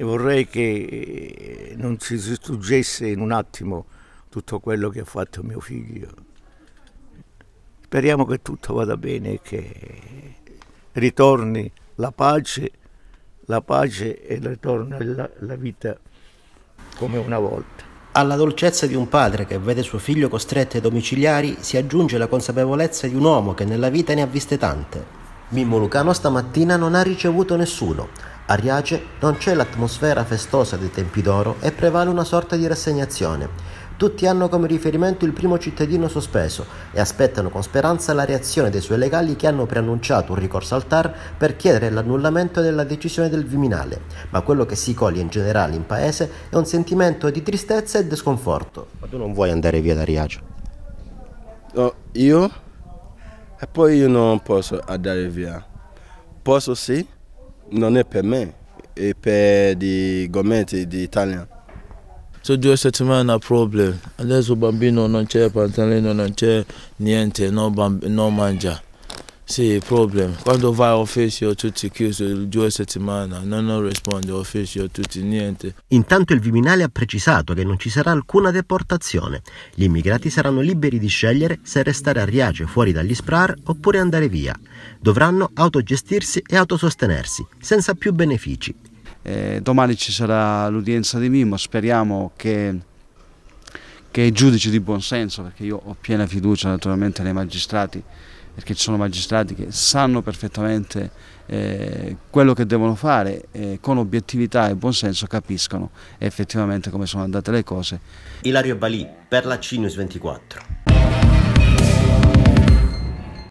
e vorrei che eh, non si distruggesse in un attimo tutto quello che ha fatto mio figlio. Speriamo che tutto vada bene e che ritorni la pace, la pace e ritorni la, la vita come una volta. Alla dolcezza di un padre che vede suo figlio costretto ai domiciliari si aggiunge la consapevolezza di un uomo che nella vita ne ha viste tante. Mimmo Lucano stamattina non ha ricevuto nessuno, a Riace non c'è l'atmosfera festosa dei tempi d'oro e prevale una sorta di rassegnazione. Tutti hanno come riferimento il primo cittadino sospeso e aspettano con speranza la reazione dei suoi legali che hanno preannunciato un ricorso al TAR per chiedere l'annullamento della decisione del Viminale, ma quello che si coglie in generale in paese è un sentimento di tristezza e di sconforto. Ma tu non vuoi andare via da Riace? Oh, io? E poi io non posso andare via. Posso sì? non è per me, e per i gommenti d'Italia. So due settimane a problem, adesso bambino non c'è, pantalino non c'è, niente, no, bamb- no mangia. Sì, il problema. Quando vai all'ufficio tutti chiusi due settimane, non risponde all'ufficio tutti niente. Intanto il Viminale ha precisato che non ci sarà alcuna deportazione. Gli immigrati saranno liberi di scegliere se restare a Riace fuori dagli SPRAR oppure andare via. Dovranno autogestirsi e autosostenersi, senza più benefici. Eh, domani ci sarà l'udienza di Mimmo, speriamo che che i giudici di buon senso, perché io ho piena fiducia naturalmente nei magistrati perché ci sono magistrati che sanno perfettamente eh, quello che devono fare, eh, con obiettività e buonsenso capiscono effettivamente come sono andate le cose. Ilario Balì per la CINUS 24.